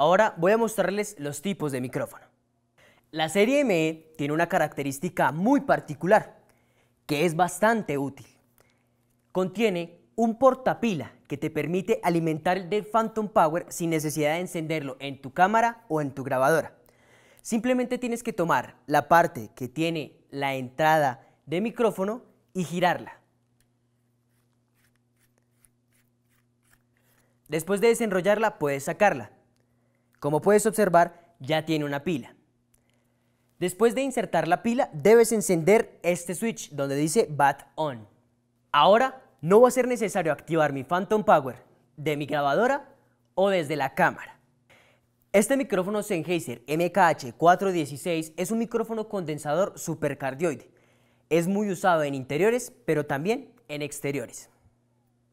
Ahora voy a mostrarles los tipos de micrófono. La serie ME tiene una característica muy particular, que es bastante útil. Contiene un portapila que te permite alimentar el Phantom Power sin necesidad de encenderlo en tu cámara o en tu grabadora. Simplemente tienes que tomar la parte que tiene la entrada de micrófono y girarla. Después de desenrollarla puedes sacarla como puedes observar, ya tiene una pila. Después de insertar la pila, debes encender este switch donde dice BAT ON. Ahora no va a ser necesario activar mi Phantom Power de mi grabadora o desde la cámara. Este micrófono Sennheiser MKH416 es un micrófono condensador supercardioide. Es muy usado en interiores, pero también en exteriores.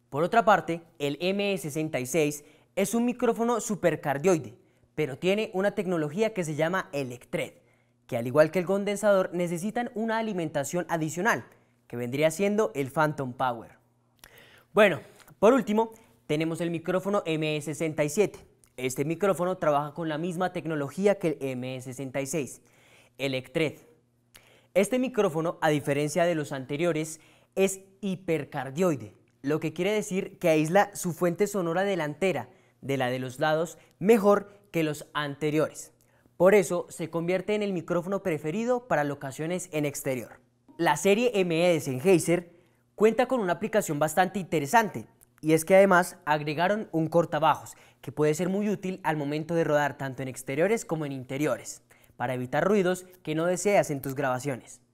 Por otra parte, el ME66 es un micrófono supercardioide pero tiene una tecnología que se llama Electred, que al igual que el condensador necesitan una alimentación adicional, que vendría siendo el Phantom Power. Bueno, por último, tenemos el micrófono ME67. Este micrófono trabaja con la misma tecnología que el ME66, Electred. Este micrófono, a diferencia de los anteriores, es hipercardioide, lo que quiere decir que aísla su fuente sonora delantera de la de los lados mejor que los anteriores. Por eso se convierte en el micrófono preferido para locaciones en exterior. La serie ME de Sennheiser cuenta con una aplicación bastante interesante y es que además agregaron un cortabajos que puede ser muy útil al momento de rodar tanto en exteriores como en interiores para evitar ruidos que no deseas en tus grabaciones.